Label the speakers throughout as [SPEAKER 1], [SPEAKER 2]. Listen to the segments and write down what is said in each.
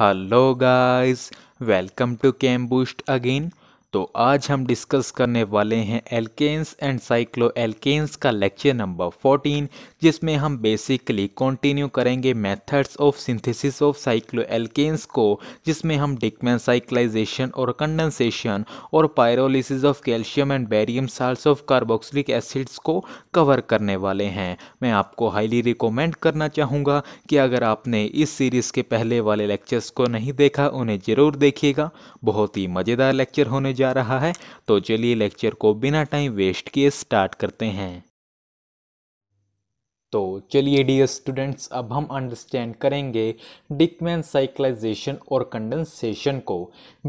[SPEAKER 1] hello guys welcome to camboost again तो आज हम डिस्कस करने वाले हैं एल्केन्स एंड साइक्लो एल्केन्स का लेक्चर नंबर 14 जिसमें हम बेसिकली कंटिन्यू करेंगे methods of synthesis of cycloalkanes को जिसमें हम डिकमैन साइक्लाइजेशन और कंडेंसेशन और pyrolysis of calcium and barium salts of carboxylic acids को कवर करने वाले हैं मैं आपको हाईली रिकमेंड करना चाहूँगा कि अगर आपने इस सीरीज़ के पहले वाले लेक्चर्स को नहीं देखा उन्हें ज़रूर देखिएगा बहुत ही मज़ेदार लेक्चर होने जा जा रहा है तो चलिए लेक्चर को बिना टाइम वेस्ट किए स्टार्ट करते हैं तो चलिए डियर स्टूडेंट्स अब हम अंडरस्टैंड करेंगे डिकमैन साइक्लाइजेशन और कंडेंसेशन को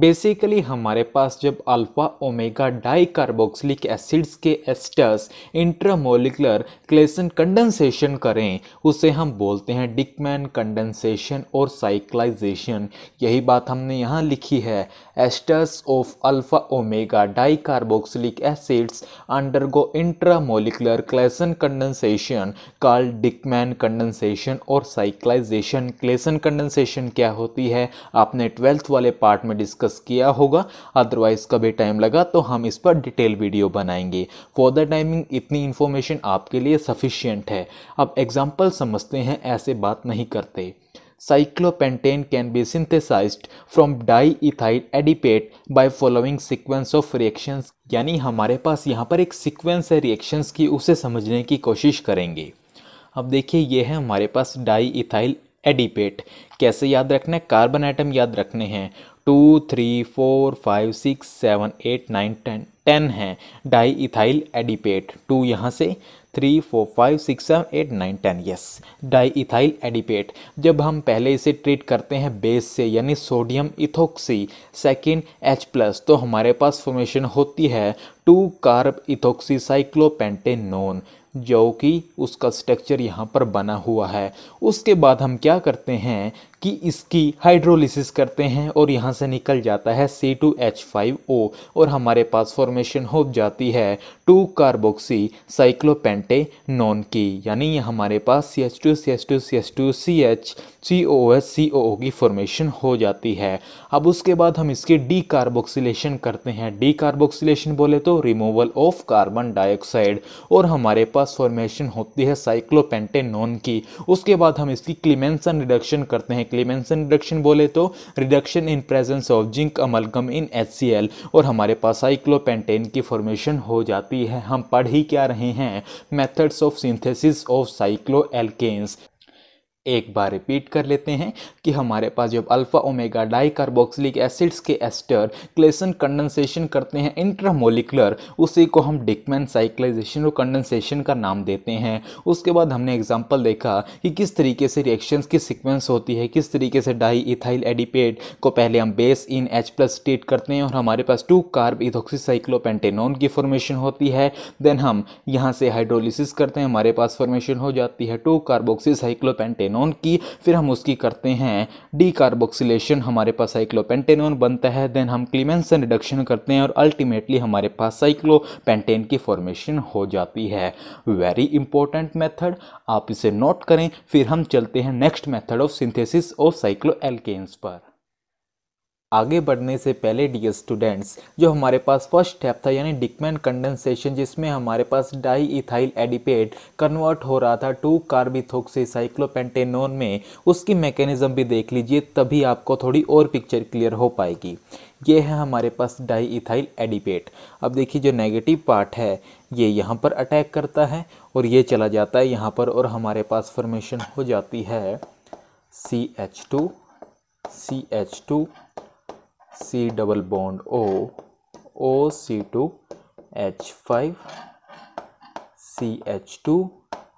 [SPEAKER 1] बेसिकली हमारे पास जब alpha omega di carboxylic acids के एस्टर्स इंट्रामोलिकुलर क्लेसन कंडेंसेशन करें उसे हम बोलते हैं डिकमैन कंडेंसेशन और साइक्लाइजेशन यही बात हमने यहाँ लिखी है esters of alpha omega di carboxylic acids undergo intramolecular Claisen condensation का साल डिकमैन कंडेंसेशन और साइक्लाइजेशन क्लेसन कंडेंसेशन क्या होती है आपने ट्वेल्थ वाले पार्ट में डिस्कस किया होगा अदरवाइज कभी टाइम लगा तो हम इस पर डिटेल वीडियो बनाएंगे फॉर द टाइमिंग इतनी इन्फॉर्मेशन आपके लिए सफिशियंट है अब एग्जाम्पल समझते हैं ऐसे बात नहीं करते can be be from diethyl adipate by following sequence of reactions यानी हमारे पास यहाँ पर एक सीक्वेंस है रिएक्शंस की उसे समझने की कोशिश करेंगे अब देखिए ये है हमारे पास डाई इथाइल एडिपेट कैसे याद रखना है कार्बन आइटम याद रखने हैं two three four five six seven eight nine ten ten है डाई इथाइल एडिपेट टू यहाँ से three four five six seven eight nine ten yes diethyl adipate जब हम पहले इसे ट्रीट करते हैं बेस से यानी sodium ethoxy second H plus तो हमारे पास फॉर्मेशन होती है टू कार्ब इथोक्सी साइक्लोपेंटेनोन जो कि उसका स्ट्रक्चर यहाँ पर बना हुआ है उसके बाद हम क्या करते हैं कि इसकी हाइड्रोलिसिस करते हैं और यहाँ से निकल जाता है C two H five O और हमारे पास फॉर्मेशन हो जाती है टू कार्बोक्सी साइक्लोपेंटे नॉन की यानी ये हमारे पास C H two C H two C H two C H C O H C O की फॉर्मेशन हो जाती है अब उसके बाद हम इसकी डी कार्बोक्सीलेशन करते हैं डी कार्बोक्सीलेशन बोले तो रिमूवल ऑफ कार्बन डाइऑक्साइड और हमारे पास फॉर्मेशन होती है साइक्लोपेंटे नॉन की उसके बाद हम इसकी क्लीमेंसन रिडक्शन करते हैं क्लेमेंसन रिडक्शन बोले तो reduction in presence of zinc amalgam in H और हमारे पास साइक्लोपेंटेन की फॉर्मेशन हो जाती है हम पढ़ ही क्या रहे हैं methods of synthesis of cycloalkanes एक बार रिपीट कर लेते हैं कि हमारे पास जब alpha omega di carboxylic acids के एस्टर क्लेसन कंडेंसेशन करते हैं इंट्रामोलिकुलर उसी को हम डिकमैन साइक्लाइजेशन और कंडेंसेशन का नाम देते हैं उसके बाद हमने एग्जांपल देखा कि किस तरीके से रिएक्शंस की सीक्वेंस होती है किस तरीके से डाई इथाइल एडिपेट को पहले हम base in H plus treat करते हैं और हमारे पास टू कार्ब इथोक्सीसाइक्लोपेंटेनोन की फॉर्मेशन होती है देन हम यहाँ से हाइड्रोलिसिस करते हैं हमारे पास फॉर्मेशन हो जाती है टू कार्बोक्सीसाइक्लोपेंटेनॉन पेंटेनोन की फिर हम उसकी करते हैं डी कार्बोक्सिलेशन हमारे पास साइक्लोपेंटेनोन बनता है देन हम क्लीमेंसन रिडक्शन करते हैं और अल्टीमेटली हमारे पास साइक्लोपेंटेन की फॉर्मेशन हो जाती है वेरी इंपॉर्टेंट मेथड आप इसे नोट करें फिर हम चलते हैं next method of synthesis of cycloalkanes पर आगे बढ़ने से पहले डी स्टूडेंट्स जो हमारे पास फर्स्ट स्टेप था यानी डिकमेन कंडेंसेशन जिसमें हमारे पास डाई इथाइल एडिपेट कन्वर्ट हो रहा था टू कार्बिथोक्सी साइक्लोपेंटेनोन में उसकी मैकेनिज्म भी देख लीजिए तभी आपको थोड़ी और पिक्चर क्लियर हो पाएगी ये है हमारे पास डाई इथाइल एडिपेट अब देखिए जो नेगेटिव पार्ट है ये यहाँ पर अटैक करता है और ये चला जाता है यहाँ पर और हमारे पास फॉर्मेशन हो जाती है C H two C H two C double bond O, O C H two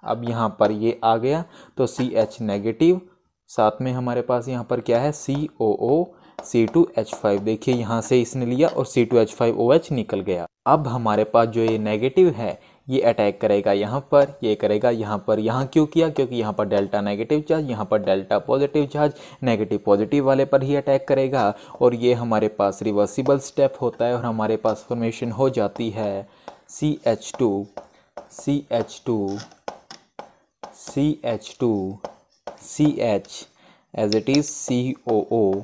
[SPEAKER 1] अब यहाँ पर ये आ गया तो सी एच नेगेटिव साथ में हमारे पास यहाँ पर क्या है C O O C two H five देखिए यहाँ से इसने लिया और C two H five O H निकल गया अब हमारे पास जो ये नेगेटिव है ये अटैक करेगा यहाँ पर ये करेगा यहाँ पर यहाँ क्यों किया क्योंकि यहाँ पर डेल्टा नेगेटिव चार्ज यहाँ पर delta positive charge negative positive वाले पर ही अटैक करेगा और ये हमारे पास रिवर्सिबल स्टेप होता है और हमारे पास फॉर्मेशन हो जाती है C H two C H two C H two C H as it is C O O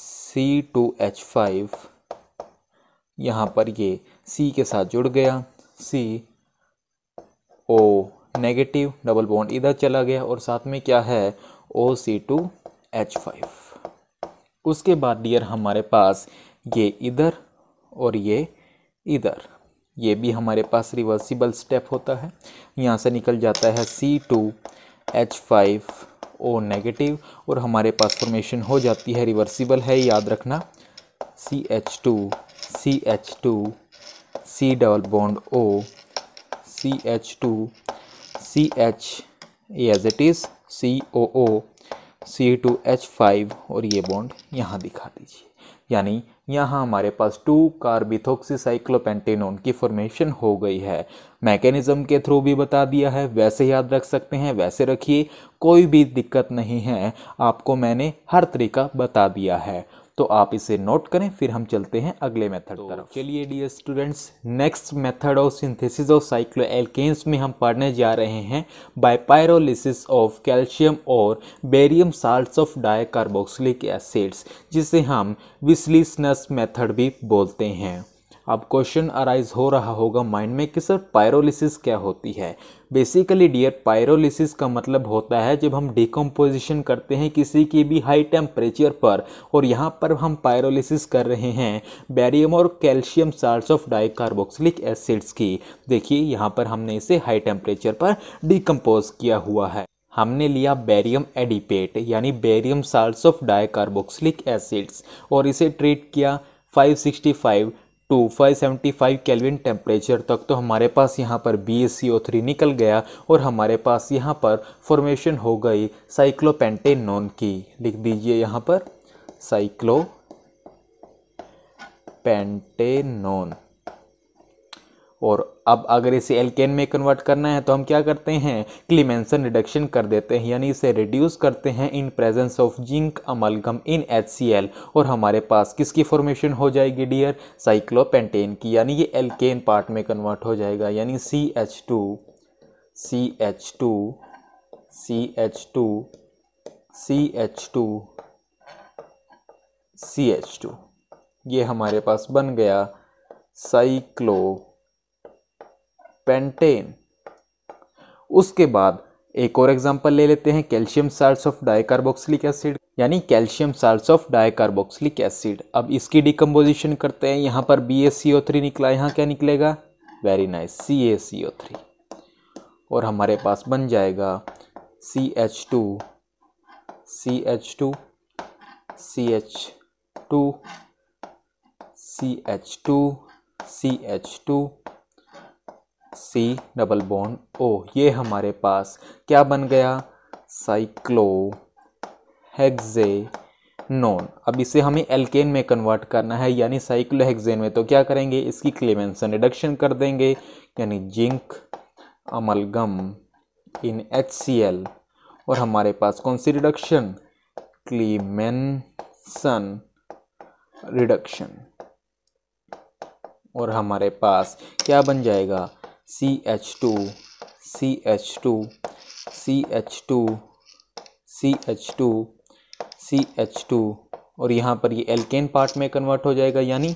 [SPEAKER 1] C two H five यहाँ पर ये सी के साथ जुड़ गया C O negative double bond इधर चला गया और साथ में क्या है O C two H five उसके बाद डियर हमारे पास ये इधर और ये इधर ये भी हमारे पास रिवर्सिबल स्टेप होता है यहाँ से निकल जाता है C two H five O negative और हमारे पास फॉर्मेशन हो जाती है रिवर्सिबल है याद रखना C H two C H two C double bond O C C H H two it is C O O C two H five और ये बॉन्ड यहाँ दिखा दीजिए यानी यहाँ हमारे पास टू कार्बिथोक्सीसाइक्लोपेंटेनोन की फॉर्मेशन हो गई है मैकेनिज्म के थ्रू भी बता दिया है वैसे याद रख सकते हैं वैसे रखिए कोई भी दिक्कत नहीं है आपको मैंने हर तरीका बता दिया है तो आप इसे नोट करें फिर हम चलते हैं अगले मेथड तो तरफ चलिए dear students next method of synthesis of cycloalkanes में हम पढ़ने जा रहे हैं बायपायरोलिसिस ऑफ कैल्शियम और barium salt of dicarboxylic acids जिसे हम विस्लिसनस मेथड भी बोलते हैं अब क्वेश्चन अराइज हो रहा होगा माइंड में कि सर पायरोलिसिस क्या होती है बेसिकली डियर पायरोलिसिस का मतलब होता है जब हम डिकम्पोजिशन करते हैं किसी की भी हाई टेम्परेचर पर और यहाँ पर हम पायरोलिसिस कर रहे हैं बैरियम और calcium salt of dicarboxylic acids की देखिए यहाँ पर हमने इसे हाई टेम्परेचर पर डिकम्पोज किया हुआ है हमने लिया बैरियम एडिपेट यानी barium salt of dicarboxylic acids और इसे ट्रीट किया 565 टू 575 केल्विन टेम्परेचर तक तो हमारे पास यहाँ पर बी थ्री निकल गया और हमारे पास यहाँ पर फॉर्मेशन हो गई नॉन की लिख दीजिए यहाँ पर साइक्लो नॉन और अब अगर इसे एल्केन में कन्वर्ट करना है तो हम क्या करते हैं क्लीमेंसन रिडक्शन कर देते हैं यानी इसे रिड्यूस करते हैं in presence of zinc amalgam in H और हमारे पास किसकी फॉर्मेशन हो जाएगी डियर साइक्लोपेंटेन की यानी ये एल्केन पार्ट में कन्वर्ट हो जाएगा यानी C H two C H two C H two C H two C H two ये हमारे पास बन गया साइक्लो पेंटेन उसके बाद एक और एग्जांपल ले लेते हैं calcium salt of dicarboxylic acid यानी calcium salt of dicarboxylic acid अब इसकी डिकम्पोजिशन करते हैं यहाँ पर B S C O three निकला यहाँ क्या निकलेगा very nice C A C O three और हमारे पास बन जाएगा C H two C H two C H two C H two C H two C double bond O ये हमारे पास क्या बन गया साइक्लो हेक्जे नॉन अब इसे हमें एल्केन में कन्वर्ट करना है यानी साइक्लोहेक्सेन में तो क्या करेंगे इसकी क्लेमेंसन रिडक्शन कर देंगे यानी zinc amalgam in H C L और हमारे पास कौन सी रिडक्शन क्लीमेंसन रिडक्शन और हमारे पास क्या बन जाएगा C H two C H two C H two C H two C H two और यहाँ पर ये एल्केन पार्ट में कन्वर्ट हो जाएगा यानी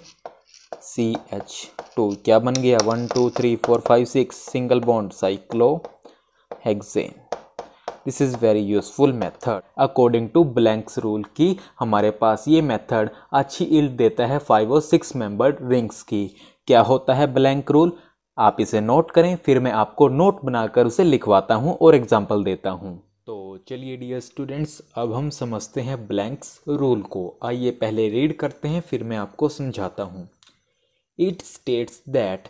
[SPEAKER 1] सी एच टू क्या बन गया one two three four five six single bond cyclohexane this is very useful method according to Blanc's rule की हमारे पास ये मेथड अच्छी इल्ड देता है फाइव और सिक्स मेंबर रिंग्स की क्या होता है ब्लैंक रूल आप इसे नोट करें फिर मैं आपको नोट बनाकर उसे लिखवाता हूँ और एग्जाम्पल देता हूँ तो चलिए डियर स्टूडेंट्स अब हम समझते हैं ब्लैंक्स रूल को आइए पहले रीड करते हैं फिर मैं आपको समझाता हूँ it states that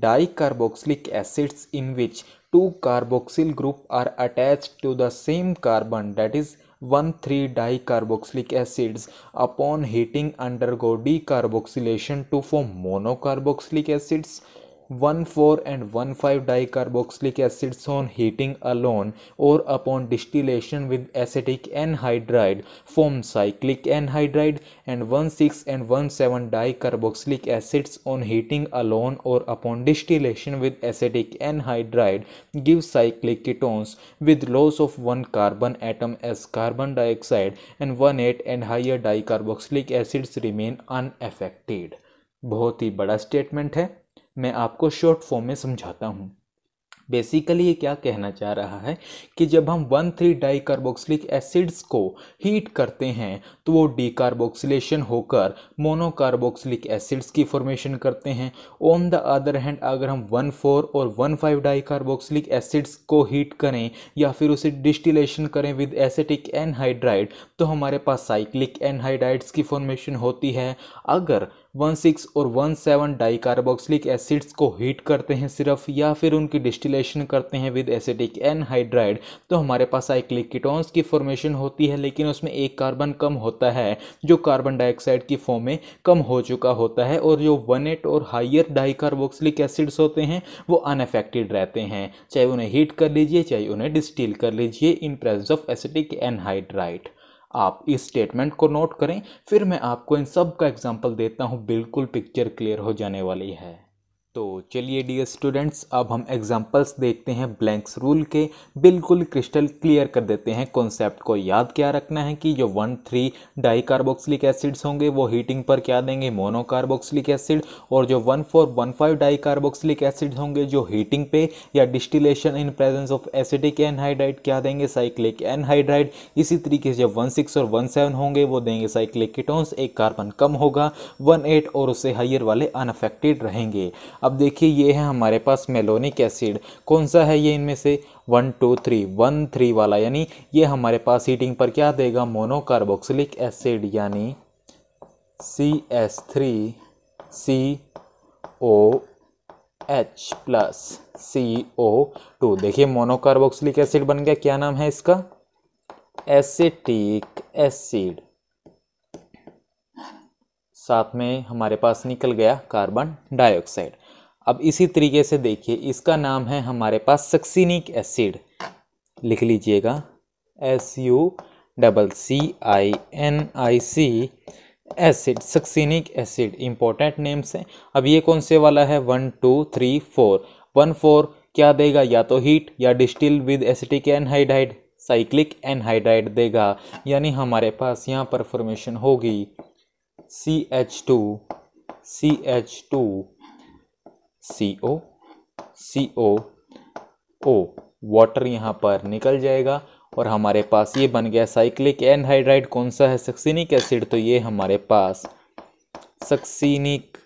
[SPEAKER 1] di carboxylic acids in which two carboxyl group are attach to the same carbon that is one three di carboxylic acids upon heating undergo decarboxylation to form monocarboxylic acids one four and one five dicarboxylic acids on heating alone और upon distillation with acetic anhydride form cyclic anhydride and one six and one seven dicarboxylic acids on heating alone और upon distillation with acetic anhydride give cyclic ketones with loss of one carbon atom as carbon dioxide and one eight and higher dicarboxylic acids remain unaffected बहुत ही बड़ा statement है मैं आपको short form में समझाता हूँ बेसिकली ये क्या कहना चाह रहा है कि जब हम one three di carboxylic acids को हीट करते हैं तो वो डीकार्बोक्सिलेशन होकर मोनोकार्बोक्सिलिक एसिड्स की फॉर्मेशन करते हैं ऑन द अदर हैंड अगर हम वन फोर और one five di carboxylic acids को हीट करें या फिर उसे डिस्टिलेशन करें विद एसिटिक एनहाइड्राइड तो हमारे पास साइक्लिक एनहाइड्राइड्स की फॉर्मेशन होती है अगर वन सिक्स और वन सेवन डाइकार्बोक्सलिक एसिड्स को हीट करते हैं सिर्फ या फिर उनकी डिस्टिलेशन करते हैं विद एन एनहाइड्राइड तो हमारे पास साइक्लिक की फॉर्मेशन होती है लेकिन उसमें एक कार्बन कम होता है जो कार्बन डाइऑक्साइड की फॉर्म में कम हो चुका होता है और जो वन एट और हाइयर डाइकार्बोक्सलिक एसिड्स होते हैं वो अनफेक्टेड रहते हैं चाहे उन्हें हीट कर लीजिए चाहे उन्हें डिस्टिल कर लीजिए in presence of an anhydride आप इस स्टेटमेंट को नोट करें फिर मैं आपको इन सब का एग्जाम्पल देता हूँ बिल्कुल पिक्चर क्लियर हो जाने वाली है तो चलिए डियर स्टूडेंट्स अब हम एग्जांपल्स देखते हैं ब्लैंक्स रूल के बिल्कुल क्रिस्टल क्लियर कर देते हैं कॉन्सेप्ट को याद क्या रखना है कि जो one three di carboxylic acids होंगे वो हीटिंग पर क्या देंगे कार्बोक्सिलिक एसिड और जो one four one five di carboxylic acids होंगे जो हीटिंग पे या distillation in presence of acidic anhydride क्या देंगे साइक्लिक एनहाइड्राइड इसी तरीके से जब वन सिक्स और वन सेवन होंगे वो देंगे साइक्लिक किटोन्स एक कार्बन कम होगा वन एट और उससे हाइयर वाले अनफेक्टेड रहेंगे अब देखिए ये है हमारे पास मेलोनिक एसिड कौन सा है ये इनमें से one two three one three वाला यानी ये हमारे पास हीटिंग पर क्या देगा मोनोकार्बोक्सिलिक एसिड यानी C S three C O H plus C O two देखिए मोनोकार्बोक्सिलिक एसिड बन गया क्या नाम है इसका एसिटिक एसिड साथ में हमारे पास निकल गया कार्बन डाइऑक्साइड अब इसी तरीके से देखिए इसका नाम है हमारे पास सक्सिनिक एसिड लिख लीजिएगा S U double C I N I C acid succinic acid important names हैं अब ये कौन से वाला है one two three four one four क्या देगा या तो हीट या distil with acetic anhydride cyclic anhydride देगा यानी हमारे पास यहाँ पर फॉर्मेशन होगी C H two C H two C O O water यहाँ पर निकल जाएगा और हमारे पास ये बन गया साइक्लिक एनहाइड्राइड कौन सा है सक्सिनिक एसिड तो ये हमारे पास सक्सिनिक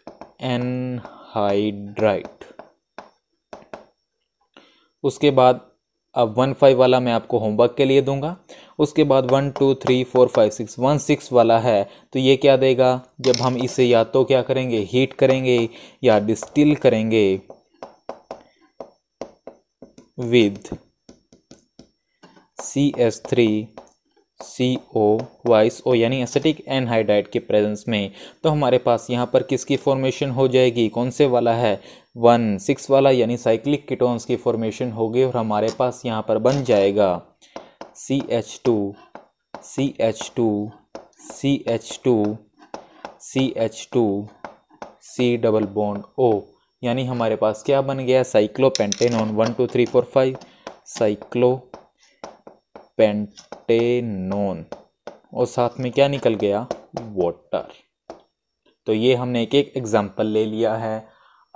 [SPEAKER 1] एनहाइड्राइड उसके बाद अब वन फाइव वाला मैं आपको होमवर्क के लिए दूंगा उसके बाद one two three four five six one six वाला है तो ये क्या देगा जब हम इसे या तो क्या करेंगे हीट करेंगे या डिस्टिल करेंगे with C S three C O twice O यानी एसिटिक एनहाइड्राइड के प्रेजेंस में तो हमारे पास यहाँ पर किसकी फॉर्मेशन हो जाएगी कौन से वाला है वन सिक्स वाला यानी साइक्लिक किटोन्स की फॉर्मेशन होगी और हमारे पास यहाँ पर बन जाएगा C H two C H two C H two C H two C double bond O यानी हमारे पास क्या बन गया cyclopentanone one two three four five cyclopentanone और साथ में क्या निकल गया वाटर तो ये हमने एक एक एग्जाम्पल ले लिया है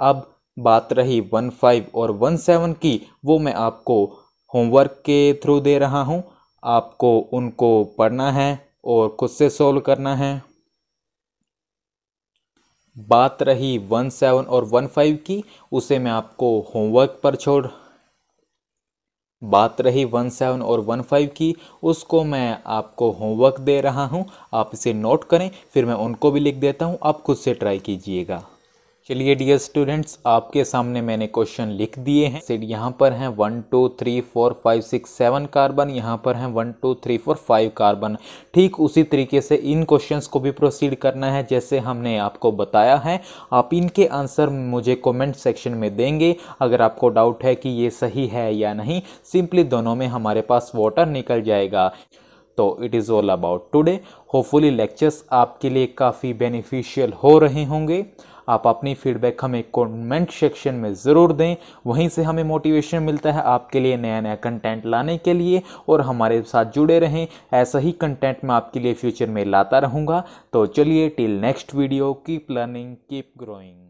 [SPEAKER 1] अब बात रही वन फाइव और वन सेवन की वो मैं आपको होमवर्क के थ्रू दे रहा हूँ आपको उनको पढ़ना है और खुद से सोल्व करना है बात रही वन सेवन और वन फाइव की उसे मैं आपको होमवर्क पर छोड़ बात रही वन सेवन और वन फाइव की उसको मैं आपको होमवर्क दे रहा हूँ आप इसे नोट करें फिर मैं उनको भी लिख देता हूँ आप खुद से ट्राई कीजिएगा चलिए डियर स्टूडेंट्स आपके सामने मैंने क्वेश्चन लिख दिए हैं सेट यहाँ पर हैं one two three four five six seven carbon यहाँ पर हैं one two three four five carbon ठीक उसी तरीके से इन क्वेश्चंस को भी प्रोसीड करना है जैसे हमने आपको बताया है आप इनके आंसर मुझे कमेंट सेक्शन में देंगे अगर आपको डाउट है कि ये सही है या नहीं सिंपली दोनों में हमारे पास वाटर निकल जाएगा तो it is all about today hopefully lectures आपके लिए काफ़ी बेनिफिशियल हो रहे होंगे आप अपनी फीडबैक हमें कमेंट सेक्शन में ज़रूर दें वहीं से हमें मोटिवेशन मिलता है आपके लिए नया नया कंटेंट लाने के लिए और हमारे साथ जुड़े रहें ऐसा ही कंटेंट मैं आपके लिए फ्यूचर में लाता रहूँगा तो चलिए till next video keep learning keep growing